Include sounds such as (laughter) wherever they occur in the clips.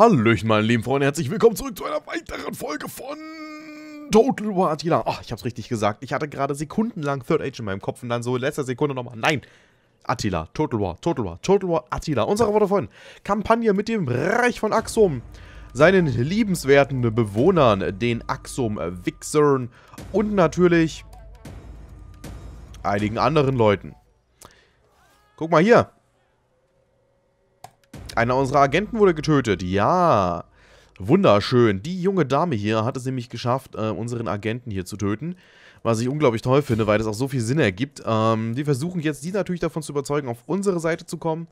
Hallöchen, meine lieben Freunde, herzlich willkommen zurück zu einer weiteren Folge von Total War Attila. Ach, ich hab's richtig gesagt. Ich hatte gerade sekundenlang Third Age in meinem Kopf und dann so in letzter Sekunde nochmal. Nein! Attila, Total War, Total War, Total War Attila. Unsere Worte von Kampagne mit dem Reich von Axum, seinen liebenswerten Bewohnern, den axum Wixern und natürlich einigen anderen Leuten. Guck mal hier, einer unserer Agenten wurde getötet. Ja. Wunderschön. Die junge Dame hier hat es nämlich geschafft, äh, unseren Agenten hier zu töten. Was ich unglaublich toll finde, weil das auch so viel Sinn ergibt. Ähm, wir versuchen jetzt, die natürlich davon zu überzeugen, auf unsere Seite zu kommen.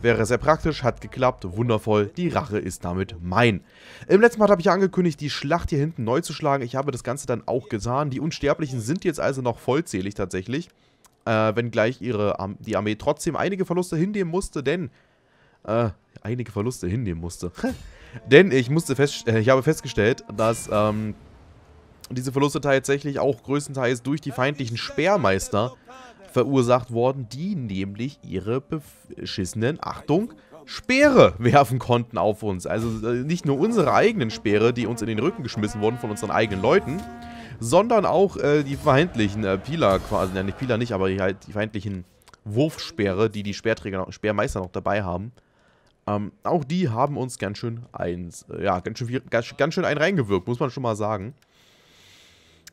Wäre sehr praktisch, hat geklappt, wundervoll, die Rache ist damit mein. Im letzten Part habe ich ja angekündigt, die Schlacht hier hinten neu zu schlagen. Ich habe das Ganze dann auch getan. Die Unsterblichen sind jetzt also noch vollzählig tatsächlich. Äh, wenngleich ihre Ar die Armee trotzdem einige Verluste hinnehmen musste, denn äh, einige Verluste hinnehmen musste. Denn ich musste fest, äh, ich habe festgestellt, dass ähm, diese Verluste tatsächlich auch größtenteils durch die feindlichen Speermeister verursacht wurden, die nämlich ihre beschissenen, Achtung, Speere werfen konnten auf uns. Also äh, nicht nur unsere eigenen Speere, die uns in den Rücken geschmissen wurden von unseren eigenen Leuten, sondern auch äh, die feindlichen äh, Pila quasi, nein, nicht Pila nicht, aber die, halt die feindlichen Wurfspeere, die die Speerträger, Speermeister noch dabei haben, ähm, auch die haben uns ganz schön eins, äh, ja, ganz schön, viel, ganz, ganz schön einen reingewirkt, muss man schon mal sagen.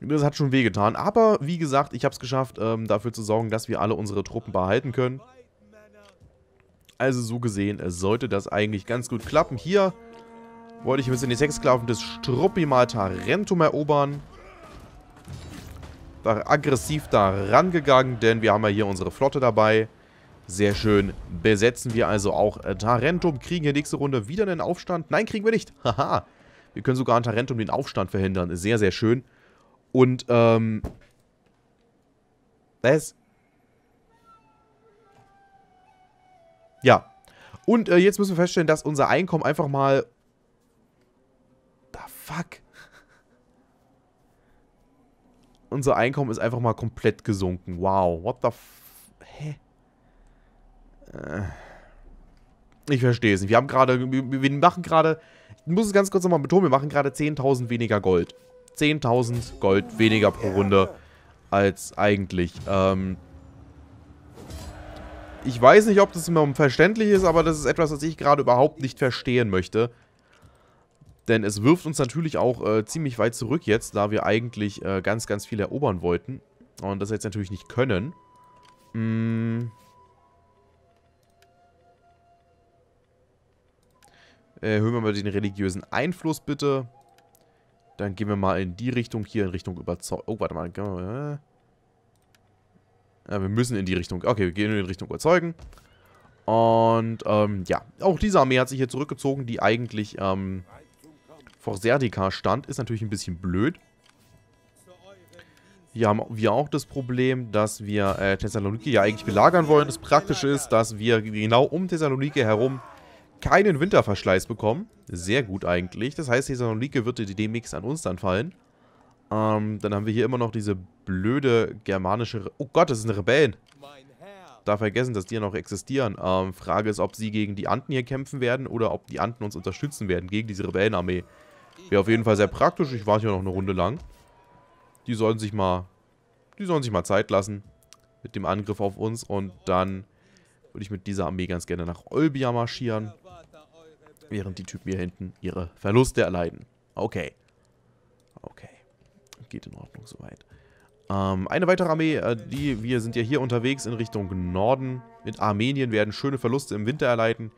Das hat schon wehgetan. Aber wie gesagt, ich habe es geschafft, ähm, dafür zu sorgen, dass wir alle unsere Truppen behalten können. Also so gesehen äh, sollte das eigentlich ganz gut klappen. Hier wollte ich ein bisschen die Sexsklaven des Struppi mal Tarentum erobern. Da aggressiv da rangegangen, denn wir haben ja hier unsere Flotte dabei. Sehr schön. Besetzen wir also auch äh, Tarentum. Kriegen wir nächste Runde wieder einen Aufstand. Nein, kriegen wir nicht. (laughs) Haha. Wir können sogar an Tarentum den Aufstand verhindern. Sehr, sehr schön. Und, ähm... Das... Ja. Und äh, jetzt müssen wir feststellen, dass unser Einkommen einfach mal... The fuck? (laughs) unser Einkommen ist einfach mal komplett gesunken. Wow, what the fuck? Äh, ich verstehe es nicht. Wir haben gerade, wir machen gerade, ich muss es ganz kurz nochmal betonen, wir machen gerade 10.000 weniger Gold. 10.000 Gold weniger pro Runde als eigentlich. Ähm, ich weiß nicht, ob das immer verständlich ist, aber das ist etwas, was ich gerade überhaupt nicht verstehen möchte. Denn es wirft uns natürlich auch äh, ziemlich weit zurück jetzt, da wir eigentlich äh, ganz, ganz viel erobern wollten. Und das jetzt natürlich nicht können. Mmh. erhöhen äh, wir mal den religiösen Einfluss bitte. Dann gehen wir mal in die Richtung hier, in Richtung Überzeugung. Oh, warte mal. Äh. Ja, wir müssen in die Richtung. Okay, wir gehen in Richtung Überzeugen. Und ähm, ja, auch diese Armee hat sich hier zurückgezogen, die eigentlich ähm, vor Serdika stand. Ist natürlich ein bisschen blöd. Hier haben wir auch das Problem, dass wir äh, Thessaloniki ja eigentlich belagern wollen. Das Praktische ist, dass wir genau um Thessaloniki herum keinen Winterverschleiß bekommen. Sehr gut eigentlich. Das heißt, die Salonike wird die demnächst an uns dann fallen. Ähm, dann haben wir hier immer noch diese blöde germanische... Re oh Gott, das sind Rebellen. Da vergessen, dass die ja noch existieren. Ähm, Frage ist, ob sie gegen die Anten hier kämpfen werden oder ob die Anten uns unterstützen werden gegen diese Rebellenarmee. Wäre auf jeden Fall sehr praktisch. Ich warte hier noch eine Runde lang. Die sollen sich mal... Die sollen sich mal Zeit lassen mit dem Angriff auf uns und dann würde ich mit dieser Armee ganz gerne nach Olbia marschieren. Während die Typen hier hinten ihre Verluste erleiden. Okay. Okay. Geht in Ordnung soweit. Ähm, eine weitere Armee, äh, die wir sind ja hier unterwegs in Richtung Norden. Mit Armenien werden schöne Verluste im Winter erleiden.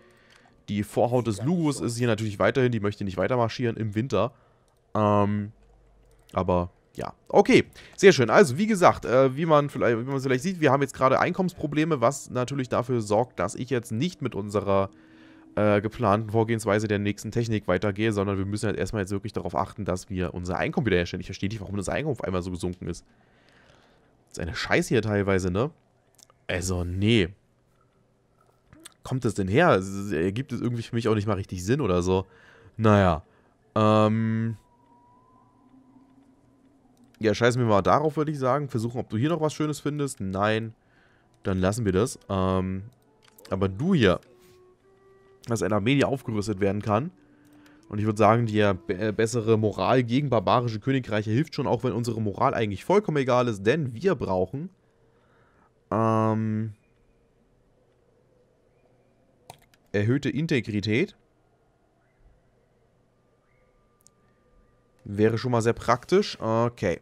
Die Vorhaut des Lugus ist hier natürlich weiterhin. Die möchte nicht weiter marschieren im Winter. Ähm, aber ja, okay, sehr schön. Also, wie gesagt, äh, wie man vielleicht, wie man vielleicht sieht, wir haben jetzt gerade Einkommensprobleme, was natürlich dafür sorgt, dass ich jetzt nicht mit unserer äh, geplanten Vorgehensweise der nächsten Technik weitergehe, sondern wir müssen halt erstmal jetzt wirklich darauf achten, dass wir unser Einkommen wiederherstellen. Ich verstehe nicht, warum das Einkommen auf einmal so gesunken ist. Das ist eine Scheiße hier teilweise, ne? Also, nee. Kommt das denn her? Ergibt es irgendwie für mich auch nicht mal richtig Sinn oder so? Naja. Ähm. Ja, scheißen wir mal darauf, würde ich sagen. Versuchen, ob du hier noch was Schönes findest. Nein. Dann lassen wir das. Ähm. Aber du hier, dass ein Armee aufgerüstet werden kann. Und ich würde sagen, die äh, äh, bessere Moral gegen barbarische Königreiche hilft schon, auch wenn unsere Moral eigentlich vollkommen egal ist, denn wir brauchen... Ähm, erhöhte Integrität. Wäre schon mal sehr praktisch. Okay.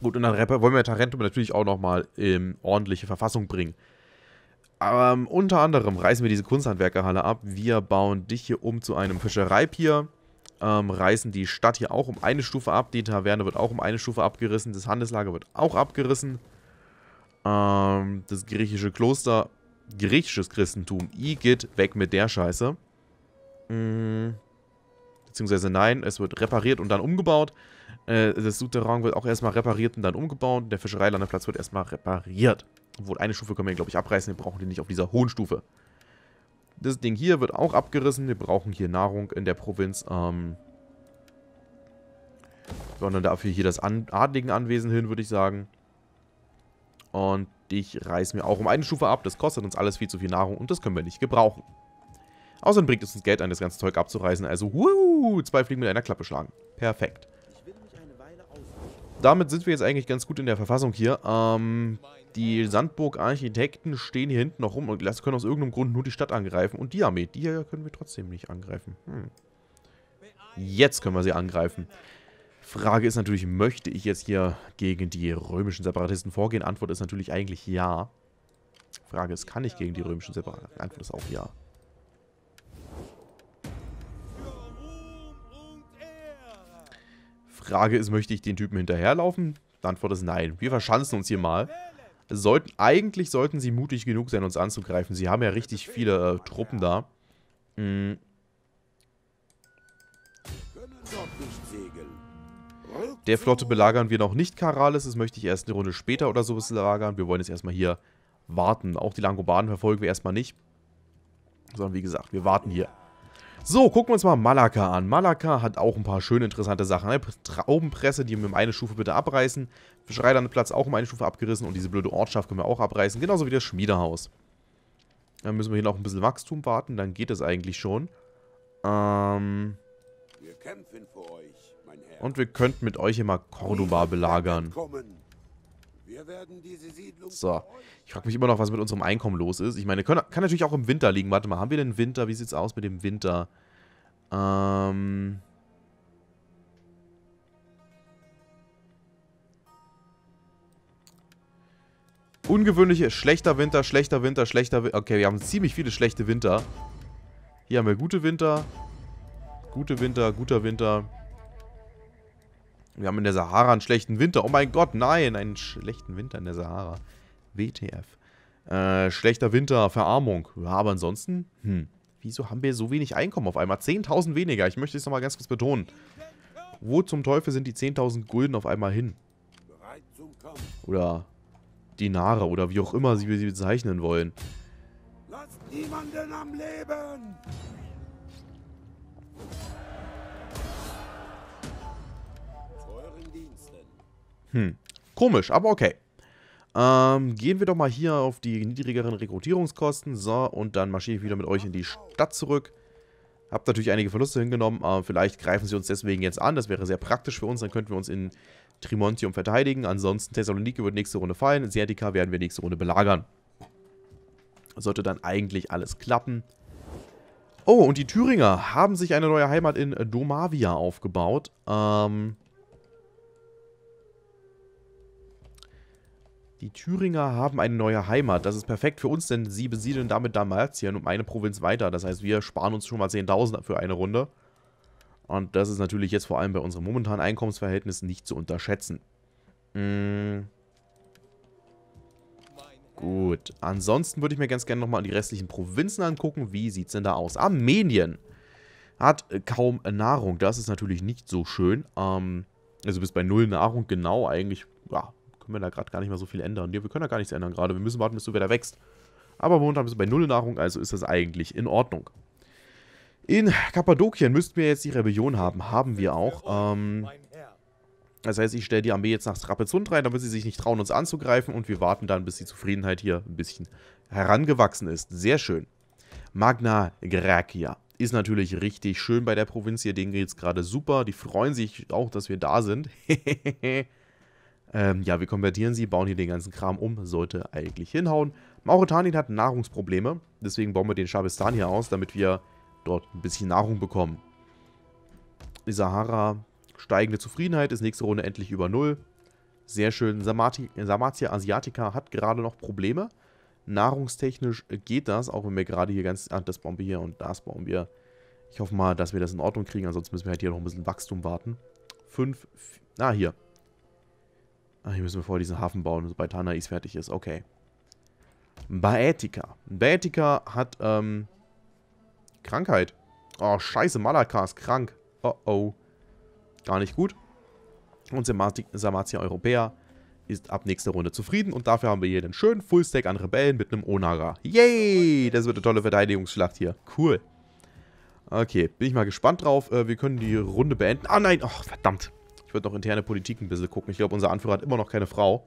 Gut, und dann wollen wir Tarentum natürlich auch nochmal in ordentliche Verfassung bringen. Ähm, unter anderem reißen wir diese Kunsthandwerkerhalle ab. Wir bauen dich hier um zu einem Fischereipier. Ähm, reißen die Stadt hier auch um eine Stufe ab. Die Taverne wird auch um eine Stufe abgerissen. Das Handelslager wird auch abgerissen. Ähm, das griechische Kloster, griechisches Christentum, Igitt, weg mit der Scheiße. Mhm. Beziehungsweise nein, es wird repariert und dann umgebaut. Äh, das Souterrain wird auch erstmal repariert und dann umgebaut. Der Fischereilandeplatz wird erstmal repariert. Obwohl, eine Stufe können wir, glaube ich, abreißen. Wir brauchen die nicht auf dieser hohen Stufe. Das Ding hier wird auch abgerissen. Wir brauchen hier Nahrung in der Provinz. Ähm, sondern dafür hier das An Adligenanwesen hin, würde ich sagen. Und ich reiß mir auch um eine Stufe ab. Das kostet uns alles viel zu viel Nahrung und das können wir nicht gebrauchen. Außerdem bringt es uns Geld ein, das ganze Zeug abzureißen. Also, wuhu, zwei Fliegen mit einer Klappe schlagen. Perfekt damit sind wir jetzt eigentlich ganz gut in der Verfassung hier. Ähm, die Sandburg-Architekten stehen hier hinten noch rum und können aus irgendeinem Grund nur die Stadt angreifen. Und die Armee, die hier können wir trotzdem nicht angreifen. Hm. Jetzt können wir sie angreifen. Frage ist natürlich, möchte ich jetzt hier gegen die römischen Separatisten vorgehen? Antwort ist natürlich eigentlich ja. Frage ist, kann ich gegen die römischen Separatisten? Antwort ist auch ja. Frage ist, möchte ich den Typen hinterherlaufen? Die Antwort ist nein. Wir verschanzen uns hier mal. Sollten, eigentlich sollten sie mutig genug sein, uns anzugreifen. Sie haben ja richtig viele äh, Truppen da. Mhm. Der Flotte belagern wir noch nicht Karalis. Das möchte ich erst eine Runde später oder so belagern. Wir wollen jetzt erstmal hier warten. Auch die Langobarden verfolgen wir erstmal nicht. Sondern wie gesagt, wir warten hier. So, gucken wir uns mal Malaka an. Malaka hat auch ein paar schöne, interessante Sachen. Eine Traubenpresse, die wir um eine Stufe bitte abreißen. Fischereilandplatz auch um eine Stufe abgerissen. Und diese blöde Ortschaft können wir auch abreißen. Genauso wie das Schmiedehaus. Dann müssen wir hier noch ein bisschen Wachstum warten. Dann geht es eigentlich schon. Ähm... Wir kämpfen für euch, mein Herr. Und wir könnten mit euch immer Cordoba belagern. Kommen. So, ich frage mich immer noch, was mit unserem Einkommen los ist. Ich meine, können, kann natürlich auch im Winter liegen. Warte mal, haben wir denn Winter? Wie sieht es aus mit dem Winter? Ähm... Ungewöhnliche, schlechter Winter, schlechter Winter, schlechter Winter. Okay, wir haben ziemlich viele schlechte Winter. Hier haben wir gute Winter. Gute Winter, guter Winter. Wir haben in der Sahara einen schlechten Winter. Oh mein Gott, nein, einen schlechten Winter in der Sahara. WTF. Äh, schlechter Winter, Verarmung. Ja, aber ansonsten, hm, wieso haben wir so wenig Einkommen auf einmal? 10.000 weniger, ich möchte es nochmal ganz kurz betonen. Wo zum Teufel sind die 10.000 Gulden auf einmal hin? Oder Dinare oder wie auch immer sie, sie bezeichnen wollen. Lasst niemanden am Leben! Hm. Komisch, aber okay. Ähm, gehen wir doch mal hier auf die niedrigeren Rekrutierungskosten. So, und dann marschiere ich wieder mit euch in die Stadt zurück. Habt natürlich einige Verluste hingenommen, aber vielleicht greifen sie uns deswegen jetzt an. Das wäre sehr praktisch für uns. Dann könnten wir uns in Trimontium verteidigen. Ansonsten Thessaloniki wird nächste Runde fallen. Sertica werden wir nächste Runde belagern. Sollte dann eigentlich alles klappen. Oh, und die Thüringer haben sich eine neue Heimat in Domavia aufgebaut. Ähm, Die Thüringer haben eine neue Heimat. Das ist perfekt für uns, denn sie besiedeln damit Dalmatien um eine Provinz weiter. Das heißt, wir sparen uns schon mal 10.000 für eine Runde. Und das ist natürlich jetzt vor allem bei unserem momentanen Einkommensverhältnis nicht zu unterschätzen. Mmh. Gut, ansonsten würde ich mir ganz gerne nochmal die restlichen Provinzen angucken. Wie sieht es denn da aus? Armenien hat äh, kaum Nahrung. Das ist natürlich nicht so schön. Ähm, also bis bei null Nahrung genau eigentlich, ja, können wir da gerade gar nicht mehr so viel ändern. Nee, wir können da gar nichts ändern gerade. Wir müssen warten, bis du wieder wächst. Aber momentan bist du bei Null Nahrung, also ist das eigentlich in Ordnung. In Kappadokien müssten wir jetzt die Rebellion haben. Haben wir auch. Ähm, das heißt, ich stelle die Armee jetzt nach Trapezund rein, damit sie sich nicht trauen, uns anzugreifen. Und wir warten dann, bis die Zufriedenheit hier ein bisschen herangewachsen ist. Sehr schön. Magna Graecia ist natürlich richtig schön bei der Provinz hier. Denen geht es gerade super. Die freuen sich auch, dass wir da sind. (laughs) Ähm, ja, wir konvertieren sie, bauen hier den ganzen Kram um, sollte eigentlich hinhauen. Mauretanien hat Nahrungsprobleme, deswegen bauen wir den Schabistan hier aus, damit wir dort ein bisschen Nahrung bekommen. Die Sahara, steigende Zufriedenheit, ist nächste Runde endlich über Null. Sehr schön, Samatia Asiatica hat gerade noch Probleme. Nahrungstechnisch geht das, auch wenn wir gerade hier ganz... Ah, das bauen wir hier und das bauen wir. Ich hoffe mal, dass wir das in Ordnung kriegen, ansonsten müssen wir halt hier noch ein bisschen Wachstum warten. Fünf... Ah, hier. Ach, hier müssen wir vorher diesen Hafen bauen, sobald Tanais fertig ist. Okay. Baetica. Baetica hat, ähm, Krankheit. Oh, scheiße, Malaka ist krank. Oh, oh. Gar nicht gut. Und Samatia Europäer ist ab nächster Runde zufrieden. Und dafür haben wir hier den schönen Fullstack an Rebellen mit einem Onaga. Yay! Das wird eine tolle Verteidigungsschlacht hier. Cool. Okay, bin ich mal gespannt drauf. Äh, wir können die Runde beenden. Ah nein, ach verdammt würde noch interne Politik ein bisschen gucken. Ich glaube, unser Anführer hat immer noch keine Frau.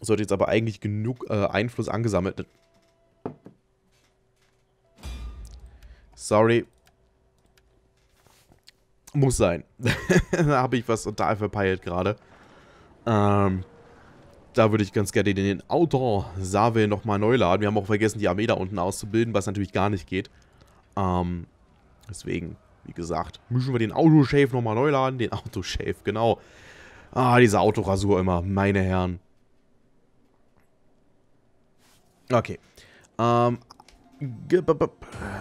Sollte jetzt aber eigentlich genug äh, Einfluss angesammelt. Sorry. Muss sein. (laughs) da habe ich was total verpeilt gerade. Ähm, da würde ich ganz gerne den Autor Save nochmal neu laden. Wir haben auch vergessen, die Armee da unten auszubilden, was natürlich gar nicht geht. Ähm, deswegen wie gesagt, müssen wir den Autoshave nochmal neu laden. Den (laughs) Autoshave, genau. Ah, diese Autorasur immer, meine Herren. Okay. Ähm,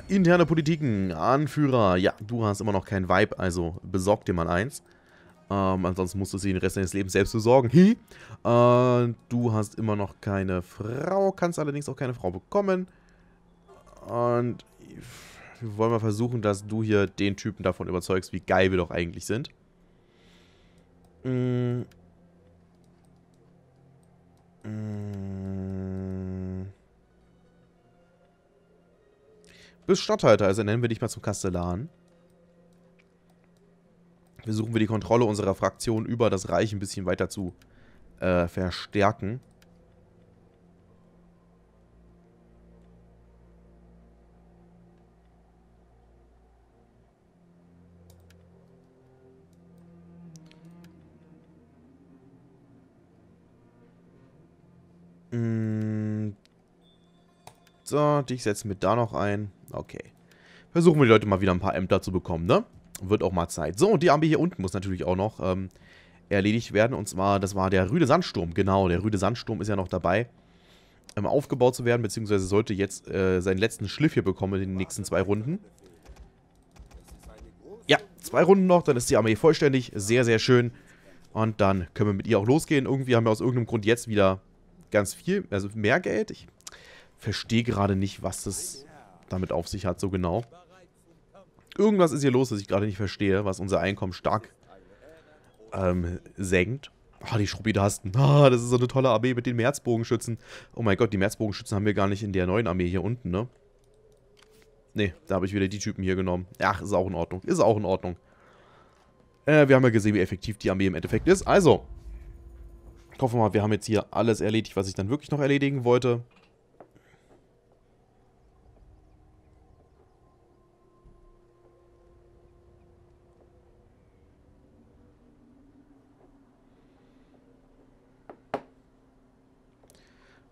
interne Politiken, Anführer. Ja, du hast immer noch kein Vibe, also besorg dir mal eins. Ähm, ansonsten musst du sie den Rest deines Lebens selbst besorgen. Hi. Äh, du hast immer noch keine Frau, kannst allerdings auch keine Frau bekommen. Und wir wollen mal versuchen, dass du hier den Typen davon überzeugst, wie geil wir doch eigentlich sind. Mm. Mm. Bist Stadthalter, also nennen wir dich mal zum Kastellan. Versuchen wir die Kontrolle unserer Fraktion über das Reich ein bisschen weiter zu äh, verstärken. So, dich setzen wir da noch ein. Okay. Versuchen wir die Leute mal wieder ein paar Ämter zu bekommen, ne? Wird auch mal Zeit. So, und die Armee hier unten muss natürlich auch noch ähm, erledigt werden. Und zwar, das war der Rüde Sandsturm. Genau, der Rüde Sandsturm ist ja noch dabei, ähm, aufgebaut zu werden. Beziehungsweise sollte jetzt äh, seinen letzten Schliff hier bekommen in den nächsten zwei Runden. Ja, zwei Runden noch, dann ist die Armee vollständig. Sehr, sehr schön. Und dann können wir mit ihr auch losgehen. Irgendwie haben wir aus irgendeinem Grund jetzt wieder ganz viel, also mehr Geld. Ich verstehe gerade nicht, was das damit auf sich hat, so genau. Irgendwas ist hier los, das ich gerade nicht verstehe, was unser Einkommen stark ähm, senkt. Ah, die Schrubidasten. (laughs) Ah, das ist so eine tolle Armee mit den Märzbogenschützen. Oh mein Gott, die Märzbogenschützen haben wir gar nicht in der neuen Armee hier unten, ne? Ne, da habe ich wieder die Typen hier genommen. Ach, ist auch in Ordnung. Ist auch in Ordnung. Äh, wir haben ja gesehen, wie effektiv die Armee im Endeffekt ist. Also, ich hoffe mal, wir haben jetzt hier alles erledigt, was ich dann wirklich noch erledigen wollte.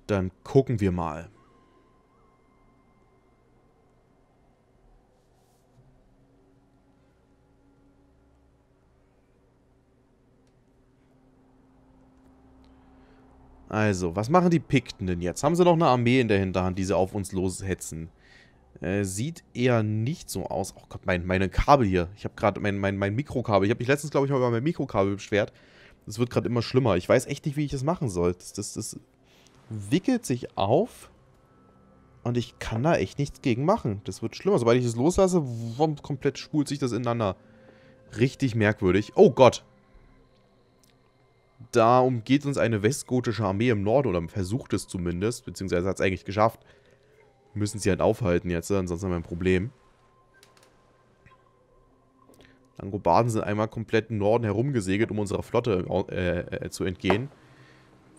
Dann gucken wir mal. Also, was machen die Pikten denn jetzt? Haben sie noch eine Armee in der Hinterhand, die sie auf uns loshetzen? Äh, sieht eher nicht so aus. Oh Gott, mein, meine Kabel hier. Ich habe gerade mein, mein, mein Mikrokabel. Ich habe mich letztens, glaube ich, mal über mein Mikrokabel beschwert. Das wird gerade immer schlimmer. Ich weiß echt nicht, wie ich das machen soll. Das, das, das wickelt sich auf und ich kann da echt nichts gegen machen. Das wird schlimmer. Sobald ich es loslasse, wumm, komplett spult sich das ineinander. Richtig merkwürdig. Oh Gott. Da umgeht uns eine westgotische Armee im Norden oder versucht es zumindest, beziehungsweise hat es eigentlich geschafft. müssen sie halt aufhalten jetzt, ne? ansonsten haben wir ein Problem. Langobarden sind einmal komplett im Norden herumgesegelt, um unserer Flotte äh, äh, zu entgehen.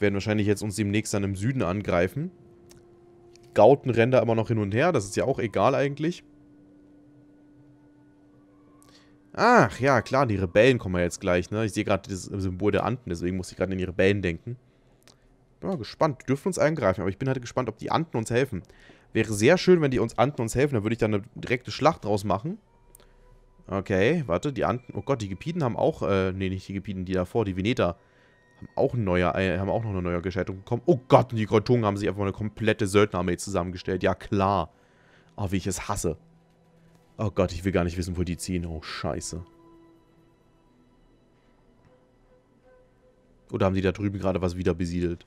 Werden wahrscheinlich jetzt uns demnächst dann im Süden angreifen. Gauten rennen da immer noch hin und her. Das ist ja auch egal eigentlich. Ach, ja, klar, die Rebellen kommen ja jetzt gleich, ne? Ich sehe gerade das Symbol der Anden, deswegen muss ich gerade an die Rebellen denken. Bin mal gespannt. Die dürfen uns eingreifen, aber ich bin halt gespannt, ob die Anden uns helfen. Wäre sehr schön, wenn die uns Anden uns helfen. Dann würde ich da eine direkte Schlacht draus machen. Okay, warte, die Anden... Oh Gott, die Gepiden haben auch... Äh, nee, nicht die Gepiden, die davor, die Veneter. Haben auch, neue, äh, haben auch noch eine neue Gestaltung bekommen. Oh Gott, und die Grotungen haben sich einfach eine komplette Söldnerarmee zusammengestellt. Ja, klar. Oh, wie ich es hasse. Oh Gott, ich will gar nicht wissen, wo die ziehen. Oh, scheiße. Oder haben die da drüben gerade was wieder besiedelt?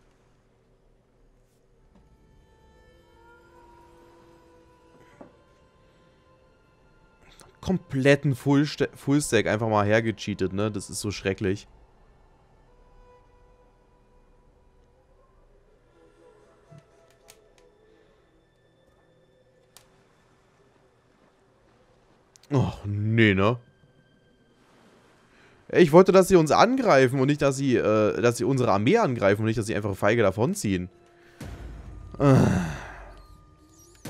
Kompletten Fullstack Full einfach mal hergecheatet, ne? Das ist so schrecklich. Ich wollte, dass sie uns angreifen und nicht, dass sie, äh, dass sie unsere Armee angreifen und nicht, dass sie einfach feige davonziehen.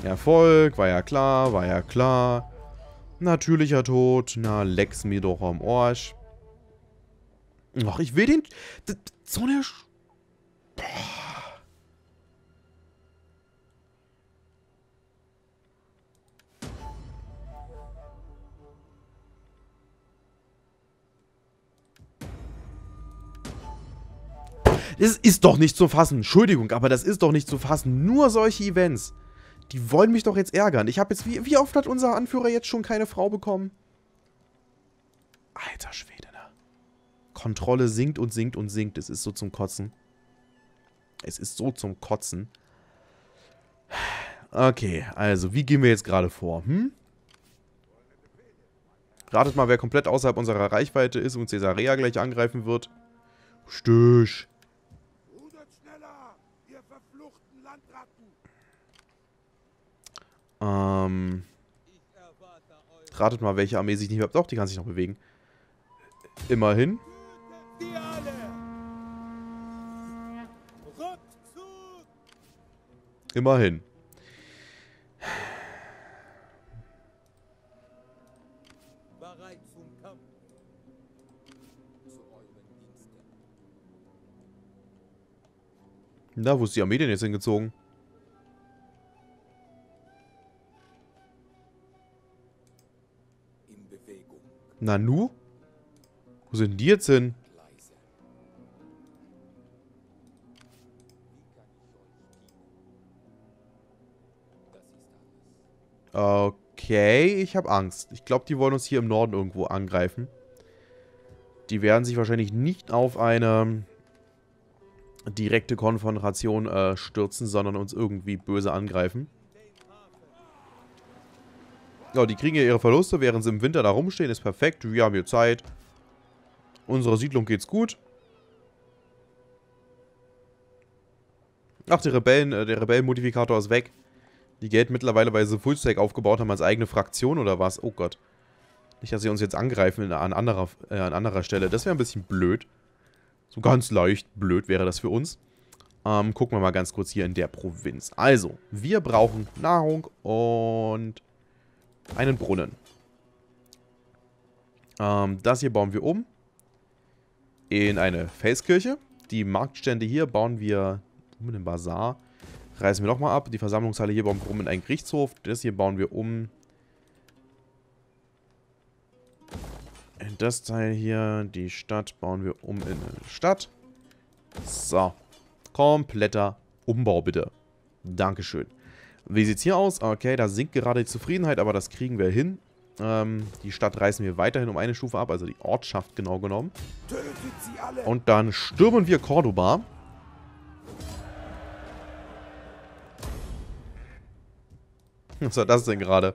Erfolg, äh. war ja klar, war ja klar. Natürlicher Tod, na, lex mir doch am Arsch. Ach, ich will den... So eine... Boah. Das ist doch nicht zu fassen. Entschuldigung, aber das ist doch nicht zu fassen. Nur solche Events. Die wollen mich doch jetzt ärgern. Ich habe jetzt... Wie, wie oft hat unser Anführer jetzt schon keine Frau bekommen? Alter Schwede, ne? Kontrolle sinkt und sinkt und sinkt. Es ist so zum Kotzen. Es ist so zum Kotzen. Okay, also, wie gehen wir jetzt gerade vor? Hm? Ratet mal, wer komplett außerhalb unserer Reichweite ist und Caesarea gleich angreifen wird. Stösch. Ähm, ratet mal, welche Armee sich nicht mehr... Doch, die kann sich noch bewegen. Immerhin. Immerhin. Na, wo ist die Armee denn jetzt hingezogen? Nanu? Wo sind die jetzt hin? Okay, ich habe Angst. Ich glaube, die wollen uns hier im Norden irgendwo angreifen. Die werden sich wahrscheinlich nicht auf eine direkte Konfrontation äh, stürzen, sondern uns irgendwie böse angreifen. Ja, die kriegen ja ihre Verluste, während sie im Winter da rumstehen. Ist perfekt. Wir haben hier Zeit. Unsere Siedlung geht's gut. Ach, die Rebellen, äh, der Rebellenmodifikator ist weg. Die Geld mittlerweile, weil sie Fullstack aufgebaut haben als eigene Fraktion oder was? Oh Gott. Nicht, dass sie uns jetzt angreifen an anderer, äh, an anderer Stelle. Das wäre ein bisschen blöd. So ganz leicht blöd wäre das für uns. Ähm, gucken wir mal ganz kurz hier in der Provinz. Also, wir brauchen Nahrung und einen Brunnen. Ähm, das hier bauen wir um in eine Felskirche. Die Marktstände hier bauen wir um in den Bazar. Reißen wir nochmal ab. Die Versammlungshalle hier bauen wir um in einen Gerichtshof. Das hier bauen wir um. In das Teil hier. Die Stadt bauen wir um in eine Stadt. So. Kompletter Umbau bitte. Dankeschön. Wie sieht es hier aus? Okay, da sinkt gerade die Zufriedenheit, aber das kriegen wir hin. Ähm, die Stadt reißen wir weiterhin um eine Stufe ab, also die Ortschaft genau genommen. Und dann stürmen wir Cordoba. Was war das denn gerade?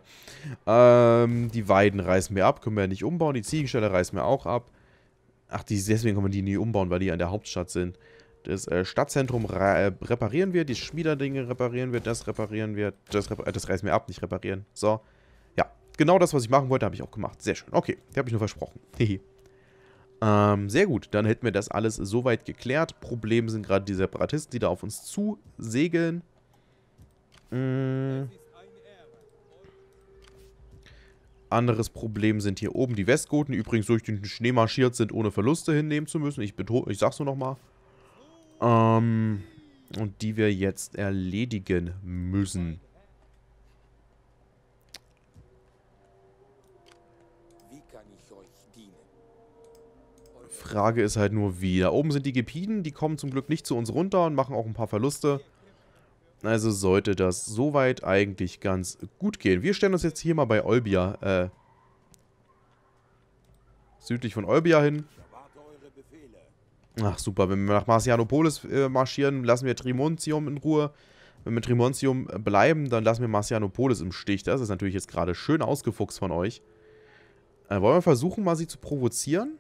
Ähm, die Weiden reißen wir ab, können wir nicht umbauen. Die Ziegenstelle reißen wir auch ab. Ach, die, deswegen können wir die nie umbauen, weil die an der Hauptstadt sind. Das äh, Stadtzentrum äh, reparieren wir, die Schmiederdinge reparieren wir, das reparieren wir, das, rep äh, das reißen wir ab, nicht reparieren. So, ja, genau das, was ich machen wollte, habe ich auch gemacht. Sehr schön, okay, habe ich nur versprochen. (laughs) ähm, sehr gut, dann hätten wir das alles soweit geklärt. Problem sind gerade die Separatisten, die da auf uns zu segeln. Mm. Anderes Problem sind hier oben die Westgoten, die übrigens durch den Schnee marschiert sind, ohne Verluste hinnehmen zu müssen. Ich, betone, ich sag's nur nochmal. mal. Ähm, und die wir jetzt erledigen müssen. Frage ist halt nur wie. Da oben sind die Gepiden, die kommen zum Glück nicht zu uns runter und machen auch ein paar Verluste. Also sollte das soweit eigentlich ganz gut gehen. Wir stellen uns jetzt hier mal bei Olbia, äh, südlich von Olbia hin. Ach super, wenn wir nach Marcianopolis äh, marschieren, lassen wir Trimontium in Ruhe. Wenn wir Trimontium äh, bleiben, dann lassen wir Marcianopolis im Stich. Das ist natürlich jetzt gerade schön ausgefuchst von euch. Äh, wollen wir versuchen, mal sie zu provozieren?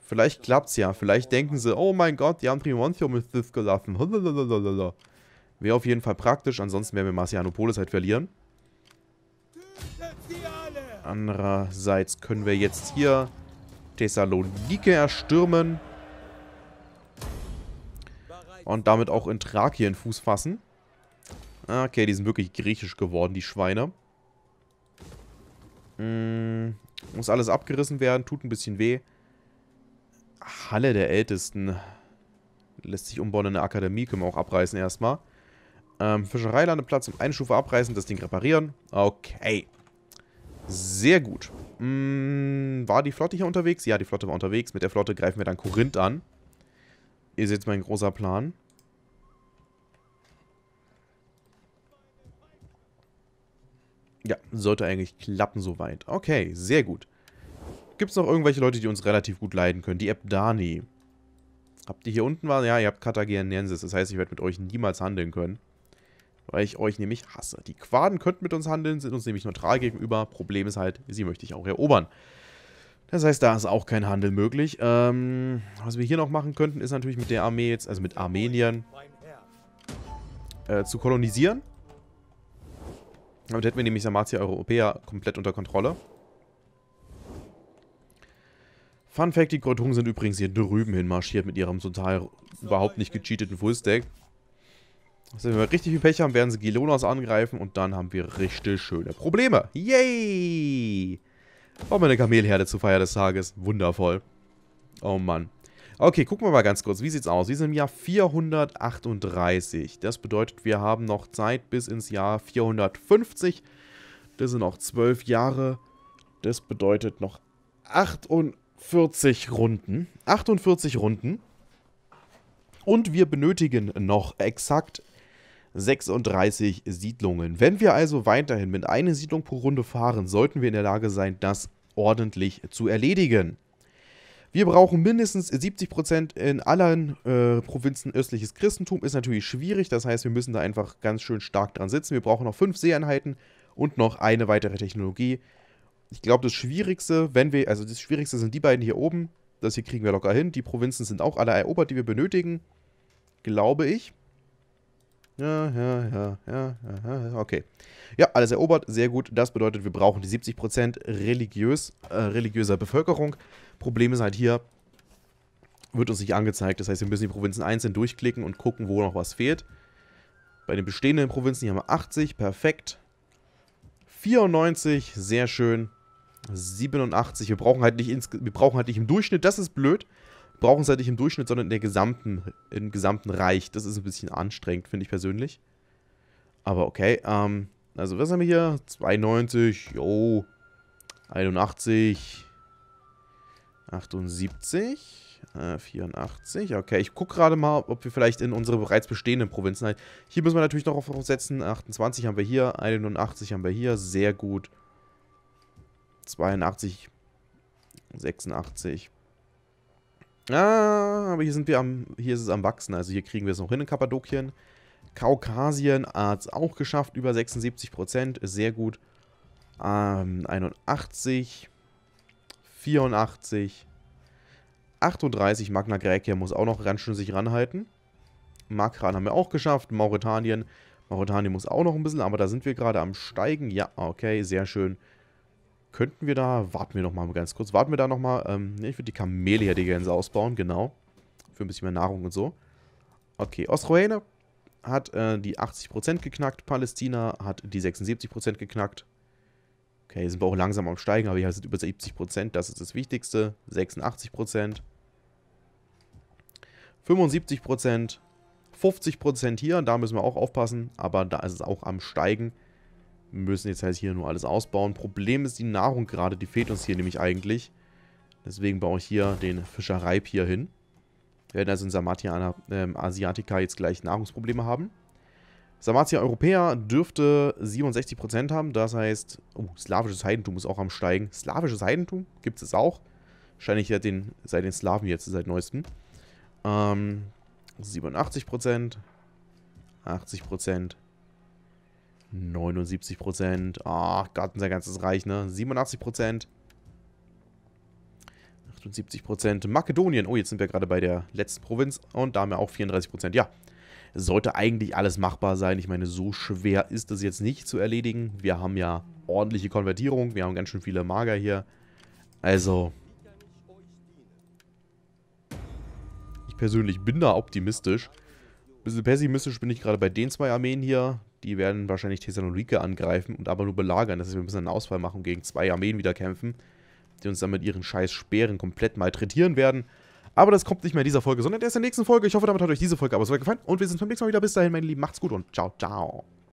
Vielleicht klappt's ja. Vielleicht denken sie, oh mein Gott, die haben Trimontium mit das gelassen. Wäre auf jeden Fall praktisch, ansonsten werden wir Marcianopolis halt verlieren. Andererseits können wir jetzt hier Thessalonike erstürmen. Und damit auch in Thrakien Fuß fassen. Ah, okay, die sind wirklich griechisch geworden, die Schweine. Hm, muss alles abgerissen werden, tut ein bisschen weh. Halle der Ältesten. Lässt sich umbauen in eine Akademie, können wir auch abreißen erstmal. Ähm, Fischereilandeplatz um eine Stufe abreißen, das Ding reparieren. Okay. Sehr gut. Mh, hm, war die Flotte hier unterwegs? Ja, die Flotte war unterwegs. Mit der Flotte greifen wir dann Korinth an. Ihr seht mein großer Plan. Ja, sollte eigentlich klappen soweit. Okay, sehr gut. Gibt es noch irgendwelche Leute, die uns relativ gut leiden können? Die Ebdani. Habt ihr hier unten war? Ja, ihr habt Carthagenensis. Das heißt, ich werde mit euch niemals handeln können weil ich euch nämlich hasse. Die Quaden könnten mit uns handeln, sind uns nämlich neutral gegenüber. Problem ist halt, sie möchte ich auch erobern. Das heißt, da ist auch kein Handel möglich. Ähm, was wir hier noch machen könnten, ist natürlich mit der Armee jetzt, also mit Armenien, äh, zu kolonisieren. Damit hätten wir nämlich Samatia Europäer komplett unter Kontrolle. Fun Fact, die Kreuzungen sind übrigens hier drüben hinmarschiert mit ihrem total überhaupt nicht gecheateten Fullstack. Also wenn wir richtig viel Pech haben, werden sie Gilonas angreifen und dann haben wir richtig schöne Probleme. Yay! Oh, meine Kamelherde zur Feier des Tages. Wundervoll. Oh Mann. Okay, gucken wir mal ganz kurz. Wie sieht's aus? Wir sind im Jahr 438. Das bedeutet, wir haben noch Zeit bis ins Jahr 450. Das sind noch 12 Jahre. Das bedeutet noch 48 Runden. 48 Runden. Und wir benötigen noch exakt 36 Siedlungen. Wenn wir also weiterhin mit einer Siedlung pro Runde fahren, sollten wir in der Lage sein, das ordentlich zu erledigen. Wir brauchen mindestens 70% in allen äh, Provinzen östliches Christentum. Ist natürlich schwierig, das heißt, wir müssen da einfach ganz schön stark dran sitzen. Wir brauchen noch 5 Seeeinheiten und noch eine weitere Technologie. Ich glaube, das Schwierigste, wenn wir, also das Schwierigste sind die beiden hier oben. Das hier kriegen wir locker hin. Die Provinzen sind auch alle erobert, die wir benötigen. Glaube ich. Ja, ja, ja, ja, ja, okay. Ja, alles erobert, sehr gut. Das bedeutet, wir brauchen die 70% religiös, äh, religiöser Bevölkerung. Problem ist halt hier, wird uns nicht angezeigt. Das heißt, wir müssen die Provinzen einzeln durchklicken und gucken, wo noch was fehlt. Bei den bestehenden Provinzen hier haben wir 80, perfekt. 94, sehr schön. 87, wir brauchen halt nicht, ins, wir brauchen halt nicht im Durchschnitt, das ist blöd brauchen es halt nicht im Durchschnitt, sondern in der gesamten, im gesamten Reich. Das ist ein bisschen anstrengend, finde ich persönlich. Aber okay, ähm, also was haben wir hier? 92, jo, 81, 78, äh, 84, okay. Ich gucke gerade mal, ob wir vielleicht in unsere bereits bestehenden Provinzen halt, hier müssen wir natürlich noch aufsetzen, 28 haben wir hier, 81 haben wir hier, sehr gut, 82, 86, Ah, aber hier sind wir am, hier ist es am Wachsen, also hier kriegen wir es noch hin in Kappadokien. Kaukasien hat es auch geschafft, über 76%, ist sehr gut. Ähm, 81, 84, 38, Magna Graecia muss auch noch ganz schön sich ranhalten. Makran haben wir auch geschafft, Mauretanien, Mauretanien muss auch noch ein bisschen, aber da sind wir gerade am Steigen. Ja, okay, sehr schön. Könnten wir da, warten wir nochmal ganz kurz, warten wir da nochmal, mal, ähm, ich würde die Kamele ja die Gänse ausbauen, genau. Für ein bisschen mehr Nahrung und so. Okay, Ostroene hat äh, die 80% geknackt, Palästina hat die 76% geknackt. Okay, hier sind wir auch langsam am Steigen, aber hier sind über 70%, das ist das Wichtigste. 86%. 75%. 50% hier, da müssen wir auch aufpassen, aber da ist es auch am Steigen müssen jetzt halt hier nur alles ausbauen. Problem ist die Nahrung gerade, die fehlt uns hier nämlich eigentlich. Deswegen baue ich hier den Fischereipier hin. Wir werden also in Samatia ähm, Asiatica jetzt gleich Nahrungsprobleme haben. Samatia Europäer dürfte 67% haben, das heißt, oh, slawisches Heidentum ist auch am steigen. Slawisches Heidentum gibt es auch. Wahrscheinlich seit den, seit den Slawen jetzt, seit neuestem. Ähm, 87%, 80%, 79 Prozent. Ah, oh, Garten sein ganzes Reich, ne? 87 Prozent. 78 Prozent. Makedonien. Oh, jetzt sind wir gerade bei der letzten Provinz. Und da haben wir auch 34 Prozent. Ja, sollte eigentlich alles machbar sein. Ich meine, so schwer ist das jetzt nicht zu erledigen. Wir haben ja ordentliche Konvertierung. Wir haben ganz schön viele Mager hier. Also... Ich persönlich bin da optimistisch. Bisschen pessimistisch bin ich gerade bei den zwei Armeen hier die werden wahrscheinlich Thessalonike angreifen und aber nur belagern. Das heißt, wir müssen einen Ausfall machen, gegen zwei Armeen wieder kämpfen, die uns dann mit ihren scheiß Speeren komplett malträtieren werden. Aber das kommt nicht mehr in dieser Folge, sondern erst in der nächsten Folge. Ich hoffe, damit hat euch diese Folge aber so gefallen. Und wir sehen uns beim nächsten Mal wieder. Bis dahin, meine Lieben. Macht's gut und ciao, ciao.